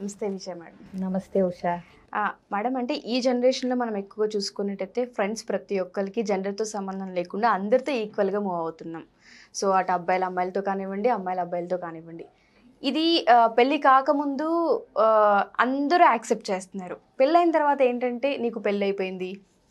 నమస్తే విజయ మేడం నమస్తే ఉషా మేడం అంటే ఈ జనరేషన్లో మనం ఎక్కువగా చూసుకున్నట్టయితే ఫ్రెండ్స్ ప్రతి ఒక్కరికి జెండర్తో సంబంధం లేకుండా అందరితో ఈక్వల్గా మూవ్ అవుతున్నాం సో అటు అబ్బాయిలు అమ్మాయిలతో కానివ్వండి అమ్మాయిల అబ్బాయిలతో కానివ్వండి ఇది పెళ్ళి కాకముందు అందరూ యాక్సెప్ట్ చేస్తున్నారు పెళ్ళైన తర్వాత ఏంటంటే నీకు పెళ్ళి అయిపోయింది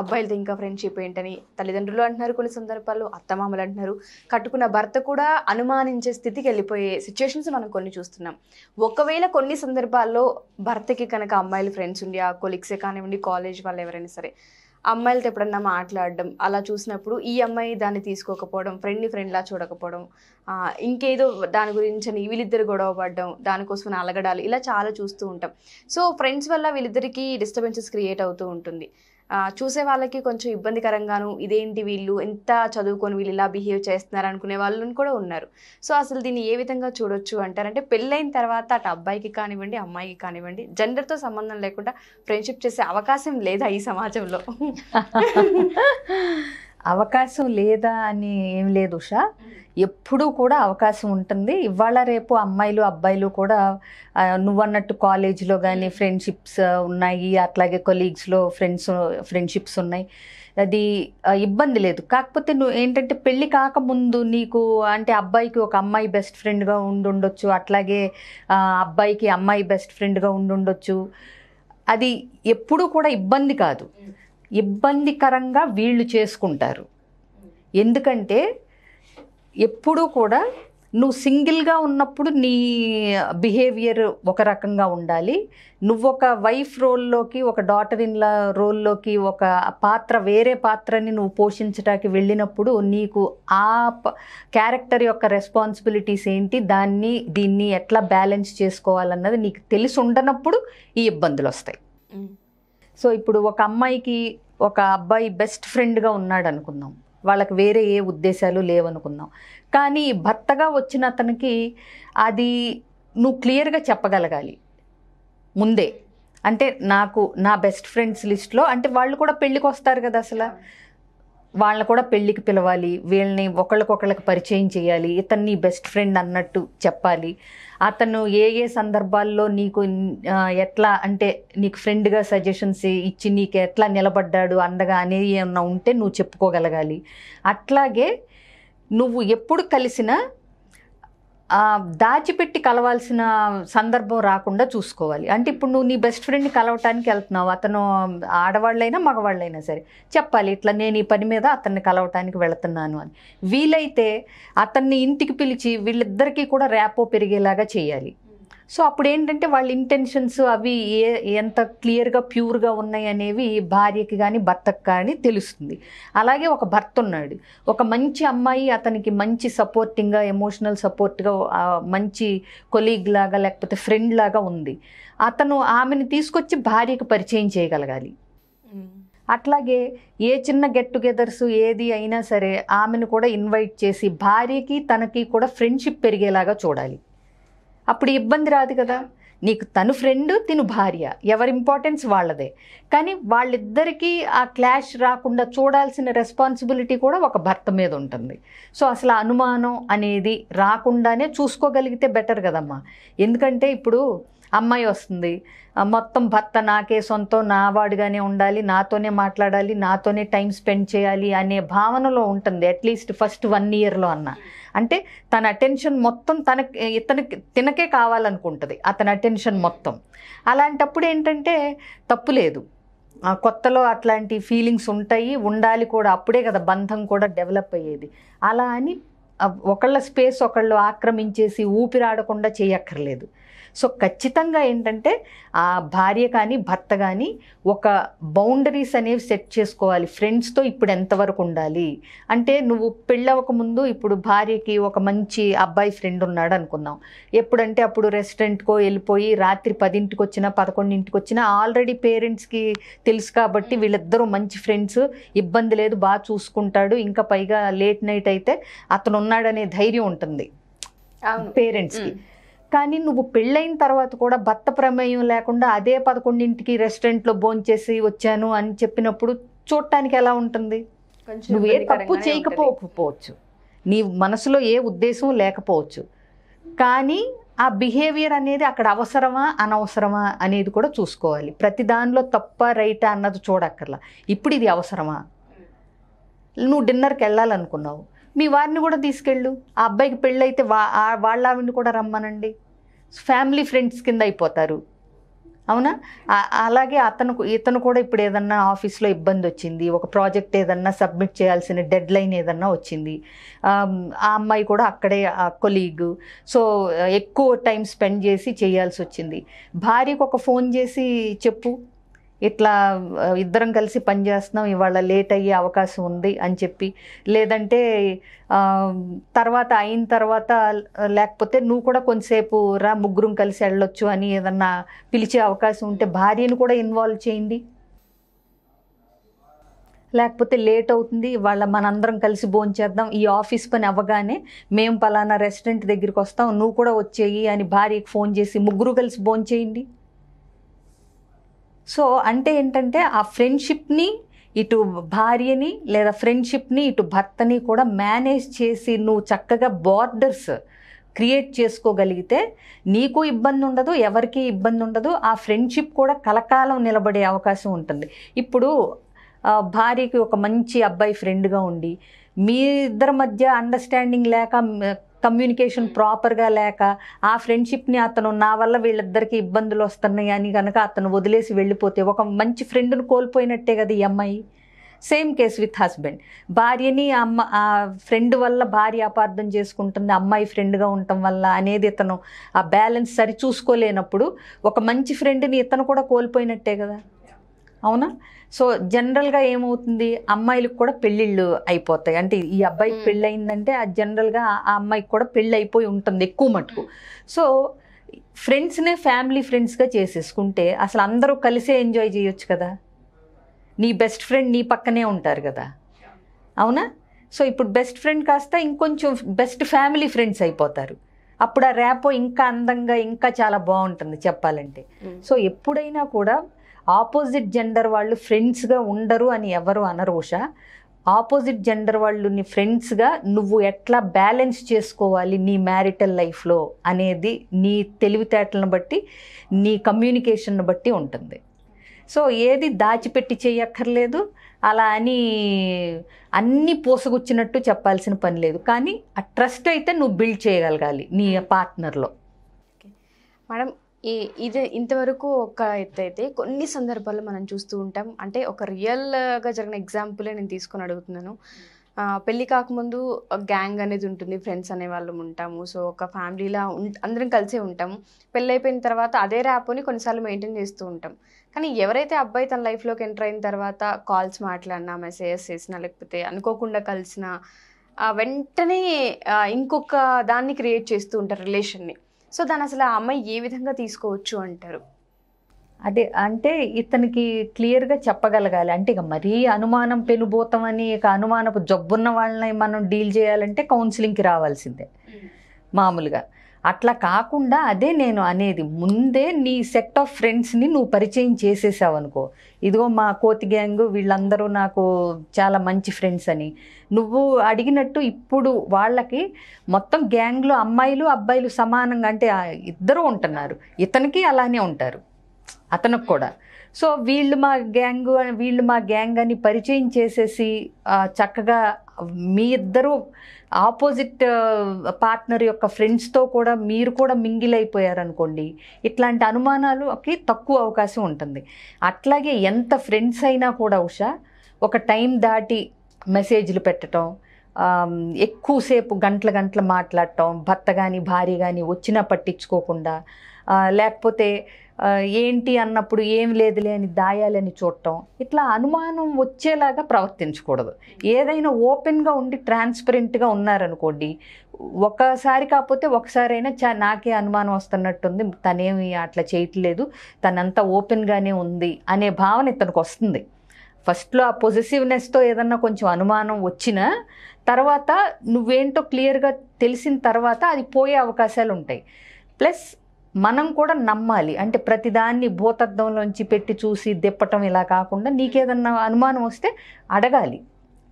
అబ్బాయిలతో ఇంకా ఫ్రెండ్షిప్ ఏంటని తల్లిదండ్రులు అంటున్నారు కొన్ని సందర్భాల్లో అత్తమామలు అంటున్నారు కట్టుకున్న భర్త కూడా అనుమానించే స్థితికి వెళ్ళిపోయే సిచ్యువేషన్స్ మనం కొన్ని చూస్తున్నాం ఒకవేళ కొన్ని సందర్భాల్లో భర్తకి కనుక అమ్మాయిలు ఫ్రెండ్స్ ఉండి ఆ కొలిక్సే కానివ్వండి కాలేజ్ వాళ్ళు ఎవరైనా సరే అమ్మాయిలతో ఎప్పుడన్నా మాట్లాడడం అలా చూసినప్పుడు ఈ అమ్మాయి దాన్ని తీసుకోకపోవడం ఫ్రెండ్ని ఫ్రెండ్లా చూడకపోవడం ఇంకేదో దాని గురించి వీళ్ళిద్దరు గొడవ పడడం దానికోసం అలగడాలు ఇలా చాలా చూస్తూ ఉంటాం సో ఫ్రెండ్స్ వల్ల వీళ్ళిద్దరికీ డిస్టర్బెన్సెస్ క్రియేట్ అవుతూ ఉంటుంది చూసే వాళ్ళకి కొంచెం ఇబ్బందికరంగాను ఇదేంటి వీళ్ళు ఎంత చదువుకొని వీళ్ళు ఇలా బిహేవ్ చేస్తున్నారు అనుకునే వాళ్ళు కూడా ఉన్నారు సో అసలు దీన్ని ఏ విధంగా చూడొచ్చు అంటారంటే పెళ్ళైన తర్వాత అటు అబ్బాయికి కానివ్వండి అమ్మాయికి కానివ్వండి జెండర్తో సంబంధం లేకుండా ఫ్రెండ్షిప్ చేసే అవకాశం లేదా ఈ సమాజంలో అవకాశం లేదా అని ఏం లేదు ఉషా ఎప్పుడూ కూడా అవకాశం ఉంటుంది ఇవాళ రేపు అమ్మాయిలు అబ్బాయిలు కూడా నువ్వన్నట్టు కాలేజీలో కానీ ఫ్రెండ్షిప్స్ ఉన్నాయి అట్లాగే కొలీగ్స్లో ఫ్రెండ్స్ ఫ్రెండ్షిప్స్ ఉన్నాయి అది ఇబ్బంది లేదు కాకపోతే నువ్వు ఏంటంటే పెళ్ళి కాకముందు నీకు అంటే అబ్బాయికి ఒక అమ్మాయి బెస్ట్ ఫ్రెండ్గా ఉండుండొచ్చు అట్లాగే అబ్బాయికి అమ్మాయి బెస్ట్ ఫ్రెండ్గా ఉండుండొచ్చు అది ఎప్పుడూ కూడా ఇబ్బంది కాదు ఇబ్బందికరంగా వీళ్ళు చేసుకుంటారు ఎందుకంటే ఎప్పుడూ కూడా నువ్వు సింగిల్గా ఉన్నప్పుడు నీ బిహేవియర్ ఒక రకంగా ఉండాలి నువ్వు ఒక వైఫ్ రోల్లోకి ఒక డాటర్ ఇన్లా రోల్లోకి ఒక పాత్ర వేరే పాత్రని నువ్వు పోషించడానికి వెళ్ళినప్పుడు నీకు ఆ క్యారెక్టర్ యొక్క రెస్పాన్సిబిలిటీస్ ఏంటి దాన్ని దీన్ని ఎట్లా బ్యాలెన్స్ చేసుకోవాలన్నది నీకు తెలిసి ఉండనప్పుడు ఈ ఇబ్బందులు వస్తాయి సో ఇప్పుడు ఒక అమ్మాయికి ఒక అబ్బాయి బెస్ట్ ఫ్రెండ్గా ఉన్నాడు అనుకుందాం వాళ్ళకి వేరే ఏ ఉద్దేశాలు లేవనుకుందాం కానీ భర్తగా వచ్చిన అతనికి అది నువ్వు క్లియర్గా చెప్పగలగాలి ముందే అంటే నాకు నా బెస్ట్ ఫ్రెండ్స్ లిస్ట్లో అంటే వాళ్ళు కూడా పెళ్ళికి వస్తారు కదా అసలు వాళ్ళని కూడా పెళ్ళికి పిలవాలి వీళ్ళని ఒకళ్ళకొకళ్ళకి పరిచయం చేయాలి ఇతన్ని బెస్ట్ ఫ్రెండ్ అన్నట్టు చెప్పాలి అతను ఏ ఏ సందర్భాల్లో నీకు ఎట్లా అంటే నీకు ఫ్రెండ్గా సజెషన్స్ ఇచ్చి నీకు ఎట్లా నిలబడ్డాడు అందగా అనేది ఏమన్నా ఉంటే నువ్వు చెప్పుకోగలగాలి అట్లాగే నువ్వు ఎప్పుడు కలిసినా దాచిపెట్టి కలవాల్సిన సందర్భం రాకుండా చూసుకోవాలి అంటే ఇప్పుడు నువ్వు నీ బెస్ట్ ఫ్రెండ్ని కలవటానికి వెళ్తున్నావు అతను ఆడవాళ్ళైనా మగవాళ్ళైనా సరే చెప్పాలి ఇట్లా నేను ఈ పని మీద అతన్ని కలవటానికి వెళుతున్నాను అని వీలైతే అతన్ని ఇంటికి పిలిచి వీళ్ళిద్దరికీ కూడా ర్యాపో పెరిగేలాగా చేయాలి సో అప్పుడు ఏంటంటే వాళ్ళ ఇంటెన్షన్స్ అవి ఏ ఎంత క్లియర్గా ప్యూర్గా ఉన్నాయి అనేవి భార్యకి కానీ భర్తకు కానీ తెలుస్తుంది అలాగే ఒక భర్త ఉన్నాడు ఒక మంచి అమ్మాయి అతనికి మంచి సపోర్టింగ్గా ఎమోషనల్ సపోర్ట్గా మంచి కొలీగ్ లాగా లేకపోతే ఫ్రెండ్ లాగా ఉంది అతను ఆమెను తీసుకొచ్చి భార్యకు పరిచయం చేయగలగాలి అట్లాగే ఏ చిన్న గెట్ టుగెదర్స్ ఏది అయినా సరే ఆమెను కూడా ఇన్వైట్ చేసి భార్యకి తనకి కూడా ఫ్రెండ్షిప్ పెరిగేలాగా చూడాలి అప్పుడు ఇబ్బంది రాదు కదా నీకు తను ఫ్రెండ్ తిను భార్య ఎవరి ఇంపార్టెన్స్ వాళ్ళదే కానీ వాళ్ళిద్దరికీ ఆ క్లాష్ రాకుండా చూడాల్సిన రెస్పాన్సిబిలిటీ కూడా ఒక భర్త మీద ఉంటుంది సో అసలు అనుమానం అనేది రాకుండానే చూసుకోగలిగితే బెటర్ కదమ్మా ఎందుకంటే ఇప్పుడు అమ్మాయి వస్తుంది మొత్తం భర్త నాకే సొంతం నా వాడుగానే ఉండాలి నాతోనే మాట్లాడాలి నాతోనే టైం స్పెండ్ చేయాలి అనే భావనలో ఉంటుంది అట్లీస్ట్ ఫస్ట్ వన్ ఇయర్లో అన్న అంటే తన అటెన్షన్ మొత్తం తన ఇతనికి తినకే కావాలనుకుంటుంది అతని అటెన్షన్ మొత్తం అలాంటప్పుడు ఏంటంటే తప్పు లేదు కొత్తలో అట్లాంటి ఫీలింగ్స్ ఉంటాయి ఉండాలి కూడా అప్పుడే కదా బంధం కూడా డెవలప్ అయ్యేది అలా అని ఒకళ్ళ స్పేస్ ఒకళ్ళు ఆక్రమించేసి ఊపిరాడకుండా చేయక్కర్లేదు సో ఖచ్చితంగా ఏంటంటే ఆ భార్య కానీ భర్త కానీ ఒక బౌండరీస్ అనేవి సెట్ చేసుకోవాలి ఫ్రెండ్స్తో ఇప్పుడు ఎంతవరకు ఉండాలి అంటే నువ్వు పెళ్ళవక ముందు ఇప్పుడు భార్యకి ఒక మంచి అబ్బాయి ఫ్రెండ్ ఉన్నాడు అనుకుందాం ఎప్పుడంటే అప్పుడు రెస్టారెంట్కో వెళ్ళిపోయి రాత్రి పదింటికి వచ్చినా పదకొండింటికి వచ్చినా ఆల్రెడీ పేరెంట్స్కి తెలుసు కాబట్టి వీళ్ళిద్దరూ మంచి ఫ్రెండ్స్ ఇబ్బంది లేదు బాగా చూసుకుంటాడు ఇంకా పైగా లేట్ నైట్ అయితే అతను ఉన్నాడనే ధైర్యం ఉంటుంది పేరెంట్స్కి కానీ నువ్వు పెళ్ళైన తర్వాత కూడా భర్త ప్రమేయం లేకుండా అదే పదకొండింటికి రెస్టారెంట్లో భోంచేసి వచ్చాను అని చెప్పినప్పుడు చూడటానికి ఎలా ఉంటుంది నువ్వు ఏ తప్పు చేయకపోకపోవచ్చు నీ మనసులో ఏ ఉద్దేశం లేకపోవచ్చు కానీ ఆ బిహేవియర్ అనేది అక్కడ అవసరమా అనవసరమా అనేది కూడా చూసుకోవాలి ప్రతి దానిలో తప్ప రైటా అన్నది చూడక్కర్లా ఇప్పుడు ఇది అవసరమా నువ్వు డిన్నర్కి వెళ్ళాలనుకున్నావు మీ వారిని కూడా తీసుకెళ్ళు ఆ అబ్బాయికి పెళ్ళైతే వా వాళ్ళ ఆవిడని కూడా రమ్మనండి ఫ్యామిలీ ఫ్రెండ్స్ కింద అయిపోతారు అవునా అలాగే అతను ఇతను కూడా ఇప్పుడు ఏదన్నా ఆఫీస్లో ఇబ్బంది వచ్చింది ఒక ప్రాజెక్ట్ ఏదన్నా సబ్మిట్ చేయాల్సిన డెడ్ లైన్ ఏదన్నా వచ్చింది ఆ అమ్మాయి కూడా అక్కడే ఆ కొలీగ్ సో ఎక్కువ టైం స్పెండ్ చేసి చేయాల్సి వచ్చింది భార్యకు ఒక ఫోన్ చేసి చెప్పు ఇట్లా ఇద్దరం కలిసి పనిచేస్తున్నాం ఇవాళ లేట్ అయ్యే అవకాశం ఉంది అని చెప్పి లేదంటే తర్వాత అయిన తర్వాత లేకపోతే నువ్వు కూడా కొంతసేపు రా ముగ్గురం కలిసి వెళ్ళొచ్చు అని ఏదన్నా పిలిచే అవకాశం ఉంటే భార్యను కూడా ఇన్వాల్వ్ చేయండి లేకపోతే లేట్ అవుతుంది వాళ్ళ మనందరం కలిసి భోంచేద్దాం ఈ ఆఫీస్ పని అవ్వగానే మేము పలానా రెస్టారెంట్ దగ్గరికి వస్తాం నువ్వు కూడా వచ్చేయి అని భార్యకి ఫోన్ చేసి ముగ్గురు కలిసి భోంచేయండి చేయండి సో అంటే ఏంటంటే ఆ ఫ్రెండ్షిప్ని ఇటు భార్యని లేదా ఫ్రెండ్షిప్ని ఇటు భర్తని కూడా మేనేజ్ చేసి నువ్వు చక్కగా బార్డర్స్ క్రియేట్ చేసుకోగలిగితే నీకు ఇబ్బంది ఉండదు ఎవరికి ఇబ్బంది ఉండదు ఆ ఫ్రెండ్షిప్ కూడా కలకాలం నిలబడే అవకాశం ఉంటుంది ఇప్పుడు భార్యకి ఒక మంచి అబ్బాయి ఫ్రెండ్గా ఉండి మీ ఇద్దరి మధ్య అండర్స్టాండింగ్ లేక కమ్యూనికేషన్ ప్రాపర్గా లేక ఆ ఫ్రెండ్షిప్ని అతను నా వల్ల వీళ్ళిద్దరికి ఇబ్బందులు వస్తున్నాయి అని కనుక అతను వదిలేసి వెళ్ళిపోతే ఒక మంచి ఫ్రెండ్ను కోల్పోయినట్టే కదా ఈ అమ్మాయి సేమ్ కేస్ విత్ హస్బెండ్ భార్యని అమ్మ ఆ ఫ్రెండ్ వల్ల భార్య అపార్థం చేసుకుంటుంది అమ్మాయి ఫ్రెండ్గా ఉండటం వల్ల అనేది ఇతను ఆ బ్యాలెన్స్ సరిచూసుకోలేనప్పుడు ఒక మంచి ఫ్రెండ్ని ఇతను కూడా కోల్పోయినట్టే కదా అవునా సో జనరల్గా ఏమవుతుంది అమ్మాయిలకు కూడా పెళ్ళిళ్ళు అయిపోతాయి అంటే ఈ అబ్బాయికి పెళ్ళి అయిందంటే ఆ జనరల్గా ఆ అమ్మాయికి కూడా పెళ్ళి అయిపోయి ఉంటుంది ఎక్కువ మటుకు సో ఫ్రెండ్స్నే ఫ్యామిలీ ఫ్రెండ్స్గా చేసేసుకుంటే అసలు అందరూ కలిసే ఎంజాయ్ చేయొచ్చు కదా నీ బెస్ట్ ఫ్రెండ్ నీ పక్కనే ఉంటారు కదా అవునా సో ఇప్పుడు బెస్ట్ ఫ్రెండ్ కాస్త ఇంకొంచెం బెస్ట్ ఫ్యామిలీ ఫ్రెండ్స్ అయిపోతారు అప్పుడు ఆ ర్యాపో ఇంకా అందంగా ఇంకా చాలా బాగుంటుంది చెప్పాలంటే సో ఎప్పుడైనా కూడా ఆపోజిట్ జెండర్ వాళ్ళు ఫ్రెండ్స్గా ఉండరు అని ఎవరు అనరు ఉషా ఆపోజిట్ జెండర్ వాళ్ళుని ఫ్రెండ్స్గా నువ్వు ఎట్లా బ్యాలెన్స్ చేసుకోవాలి నీ మ్యారిటల్ లైఫ్లో అనేది నీ తెలివితేటలను బట్టి నీ కమ్యూనికేషన్ను బట్టి ఉంటుంది సో ఏది దాచిపెట్టి చేయక్కర్లేదు అలా అని అన్నీ పోసగుచ్చినట్టు చెప్పాల్సిన పని లేదు కానీ ఆ ట్రస్ట్ అయితే నువ్వు బిల్డ్ చేయగలగాలి నీ పార్ట్నర్లో మేడం ఈ ఇది ఇంతవరకు ఒక అయితే కొన్ని సందర్భాల్లో మనం చూస్తూ ఉంటాం అంటే ఒక రియల్గా జరిగిన ఎగ్జాంపులే నేను తీసుకొని అడుగుతున్నాను పెళ్ళి కాకముందు గ్యాంగ్ అనేది ఉంటుంది ఫ్రెండ్స్ అనే వాళ్ళం ఉంటాము సో ఒక ఫ్యామిలీలా అందరం కలిసే ఉంటాము పెళ్ళి అయిపోయిన తర్వాత అదే ర్యాప్ని కొన్నిసార్లు మెయింటైన్ చేస్తూ ఉంటాం కానీ ఎవరైతే అబ్బాయి తన లైఫ్లోకి ఎంటర్ అయిన తర్వాత కాల్స్ మాట్లాడినా మెసేజెస్ చేసినా లేకపోతే అనుకోకుండా కలిసినా వెంటనే ఇంకొక దాన్ని క్రియేట్ చేస్తూ ఉంటారు రిలేషన్ని సో దాన్ని అసలు ఆ అమ్మాయి ఏ విధంగా తీసుకోవచ్చు అంటారు అదే అంటే ఇతనికి క్లియర్గా చెప్పగలగాలి అంటే ఇక మరీ అనుమానం పెనుభూతం అని ఇక అనుమానపు జబ్బున్న వాళ్ళని మనం డీల్ చేయాలంటే కౌన్సిలింగ్కి రావాల్సిందే మామూలుగా అట్లా కాకుండా అదే నేను అనేది ముందే నీ సెట్ ఆఫ్ ఫ్రెండ్స్ని నువ్వు పరిచయం చేసేసావు అనుకో ఇదిగో మా కోతి గ్యాంగ్ వీళ్ళందరూ నాకు చాలా మంచి ఫ్రెండ్స్ అని నువ్వు అడిగినట్టు ఇప్పుడు వాళ్ళకి మొత్తం గ్యాంగ్లో అమ్మాయిలు అబ్బాయిలు సమానంగా అంటే ఇద్దరు ఉంటున్నారు ఇతనికి అలానే ఉంటారు అతనికి కూడా సో వీళ్ళు మా గ్యాంగ్ వీళ్ళు మా గ్యాంగ్ అని పరిచయం చేసేసి చక్కగా మీ ఇద్దరు ఆపోజిట్ పార్ట్నర్ యొక్క ఫ్రెండ్స్తో కూడా మీరు కూడా మింగిల్ అయిపోయారనుకోండి ఇట్లాంటి అనుమానాలుకి తక్కువ అవకాశం ఉంటుంది అట్లాగే ఎంత ఫ్రెండ్స్ అయినా కూడా ఉషా ఒక టైం దాటి మెసేజ్లు పెట్టడం ఎక్కువసేపు గంటల గంటలు మాట్లాడటం భర్త కానీ భార్య కానీ వచ్చినా పట్టించుకోకుండా లేకపోతే ఏంటి అన్నప్పుడు ఏం లేదులే అని దాయాలని చూడటం ఇట్లా అనుమానం వచ్చేలాగా ప్రవర్తించకూడదు ఏదైనా ఓపెన్గా ఉండి ట్రాన్స్పరెంట్గా ఉన్నారనుకోండి ఒకసారి కాకపోతే ఒకసారైనా చా నాకే అనుమానం వస్తున్నట్టుంది తనేమి అట్లా చేయట్లేదు తనంతా ఓపెన్గానే ఉంది అనే భావన ఇతనికి వస్తుంది ఫస్ట్లో ఆ పొజిటివ్నెస్తో ఏదన్నా కొంచెం అనుమానం వచ్చినా తర్వాత నువ్వేంటో క్లియర్గా తెలిసిన తర్వాత అది పోయే అవకాశాలు ఉంటాయి ప్లస్ మనం కూడా నమ్మాలి అంటే ప్రతిదాన్ని భూతద్దంలోంచి పెట్టి చూసి దిప్పటం ఇలా కాకుండా నీకేదన్నా అనుమానం వస్తే అడగాలి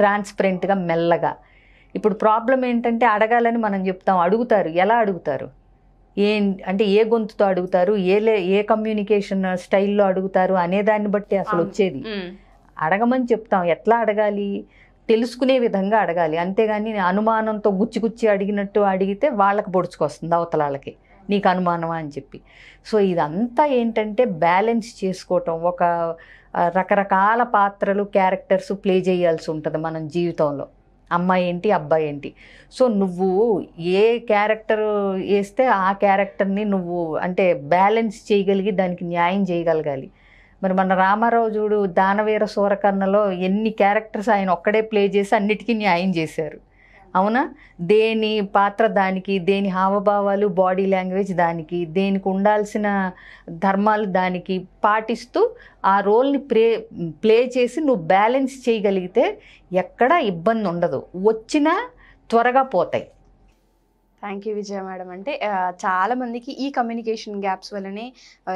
ట్రాన్స్పరెంట్గా మెల్లగా ఇప్పుడు ప్రాబ్లం ఏంటంటే అడగాలని మనం చెప్తాం అడుగుతారు ఎలా అడుగుతారు ఏ అంటే ఏ గొంతుతో అడుగుతారు ఏ లే ఏ కమ్యూనికేషన్ స్టైల్లో అడుగుతారు అనే దాన్ని బట్టి అసలు వచ్చేది అడగమని చెప్తాం ఎట్లా అడగాలి తెలుసుకునే విధంగా అడగాలి అంతేగాని అనుమానంతో గుచ్చి గుచ్చి అడిగినట్టు అడిగితే వాళ్ళకి పొడుచుకొస్తుంది అవతలాలకి నీకు అనుమానమా అని చెప్పి సో ఇదంతా ఏంటంటే బ్యాలెన్స్ చేసుకోవటం ఒక రకరకాల పాత్రలు క్యారెక్టర్స్ ప్లే చేయాల్సి ఉంటుంది మనం జీవితంలో అమ్మాయి ఏంటి అబ్బాయి ఏంటి సో నువ్వు ఏ క్యారెక్టర్ వేస్తే ఆ క్యారెక్టర్ని నువ్వు అంటే బ్యాలెన్స్ చేయగలిగి దానికి న్యాయం చేయగలగాలి మరి మన రామారావు చూడు దానవీర సూరకర్ణలో ఎన్ని క్యారెక్టర్స్ ఆయన ఒక్కడే ప్లే చేసి అన్నిటికీ న్యాయం చేశారు అవునా దేని పాత్ర దానికి దేని హావభావాలు బాడీ లాంగ్వేజ్ దానికి దేనికి ఉండాల్సిన ధర్మాలు దానికి పాటిస్తూ ఆ రోల్ని ప్లే ప్లే చేసి నువ్వు బ్యాలెన్స్ చేయగలిగితే ఎక్కడా ఇబ్బంది ఉండదు వచ్చినా త్వరగా పోతాయి థ్యాంక్ యూ విజయ మేడం అంటే చాలా మందికి ఈ కమ్యూనికేషన్ గ్యాప్స్ వల్లనే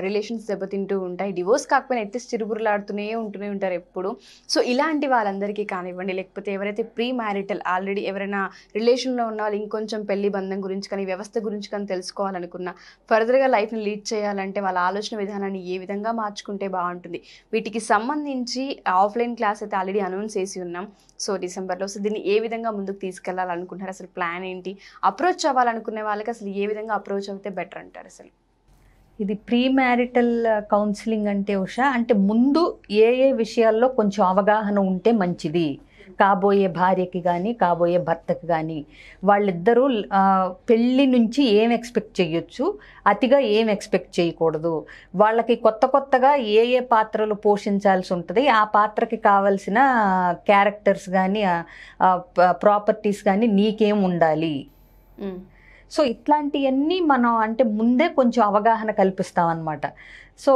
రిలేషన్స్ దెబ్బతింటూ ఉంటాయి డివోర్స్ కాకపోయినా ఎత్తి చిరుగురులాడుతూనే ఉంటూనే ఉంటారు ఎప్పుడు సో ఇలాంటి వాళ్ళందరికీ కానివ్వండి లేకపోతే ఎవరైతే ప్రీ మ్యారిటల్ ఆల్రెడీ ఎవరైనా రిలేషన్లో ఉన్న వాళ్ళు ఇంకొంచెం పెళ్లి బంధం గురించి కానీ వ్యవస్థ గురించి కానీ తెలుసుకోవాలనుకున్నా ఫర్దర్గా లైఫ్ని లీడ్ చేయాలంటే వాళ్ళ ఆలోచన విధానాన్ని ఏ విధంగా మార్చుకుంటే బాగుంటుంది వీటికి సంబంధించి ఆఫ్లైన్ క్లాస్ అయితే ఆల్రెడీ అనౌన్స్ చేసి ఉన్నాం సో డిసెంబర్లో సో దీన్ని ఏ విధంగా ముందుకు తీసుకెళ్లాలనుకుంటున్నారు అసలు ప్లాన్ ఏంటి అప్రోచ్ అవ్వాలి అవ్వాలనుకునే వాళ్ళకి అసలు ఏ విధంగా అప్రోచ్ అయితే బెటర్ అంటారు అసలు ఇది ప్రీ మ్యారిటల్ కౌన్సిలింగ్ అంటే ఉషా అంటే ముందు ఏ ఏ విషయాల్లో కొంచెం అవగాహన ఉంటే మంచిది కాబోయే భార్యకి కానీ కాబోయే భర్తకి కానీ వాళ్ళిద్దరూ పెళ్ళి నుంచి ఏం ఎక్స్పెక్ట్ చేయొచ్చు అతిగా ఏం ఎక్స్పెక్ట్ చేయకూడదు వాళ్ళకి కొత్త కొత్తగా ఏ ఏ పాత్రలు పోషించాల్సి ఉంటుంది ఆ పాత్రకి కావలసిన క్యారెక్టర్స్ కానీ ప్రాపర్టీస్ కానీ నీకేం ఉండాలి Hmm. సో ఇట్లాంటివన్నీ మనం అంటే ముందే కొంచెం అవగాహన కల్పిస్తాం అనమాట సో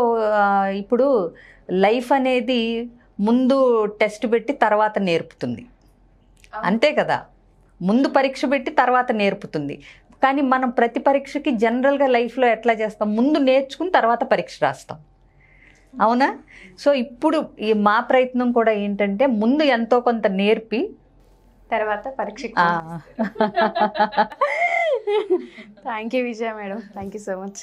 ఇప్పుడు లైఫ్ అనేది ముందు టెస్ట్ పెట్టి తర్వాత నేర్పుతుంది అంతే కదా ముందు పరీక్ష పెట్టి తర్వాత నేర్పుతుంది కానీ మనం ప్రతి పరీక్షకి జనరల్గా లైఫ్లో ఎట్లా చేస్తాం ముందు నేర్చుకుని తర్వాత పరీక్ష రాస్తాం అవునా సో ఇప్పుడు ఈ మా ప్రయత్నం కూడా ఏంటంటే ముందు ఎంతో కొంత నేర్పి తర్వాత పరీక్ష thank you Vijaya madam thank you so much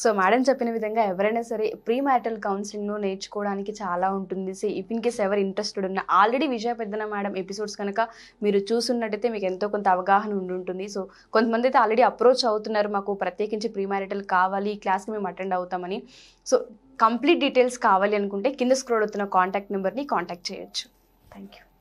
so madam చెప్పిన విధంగా ఎవరైనా సరే ప్రీ మ్యారిటల్ కౌన్సిలింగ్ను నేర్చుకోవడానికి చాలా ఉంటుంది సో ఇన్ కేస్ ఎవరు ఇంట్రెస్టెడ్ ఉన్న already Vijaya Peddana madam episodes కనుక మీరు చూసున్నట్టయితే మీకు ఎంతో కొంత అవగాహన ఉండి ఉంటుంది సో కొంతమంది అయితే ఆల్రెడీ అప్రోచ్ అవుతున్నారు మాకు ప్రత్యేకించి ప్రీ మ్యారిటల్ కావాలి ఈ క్లాస్కి మేము అటెండ్ అవుతామని సో కంప్లీట్ డీటెయిల్స్ కావాలి అనుకుంటే కింద స్క్రోల్ అవుతున్న కాంటాక్ట్ నెంబర్ని కాంటాక్ట్ చేయొచ్చు థ్యాంక్ యూ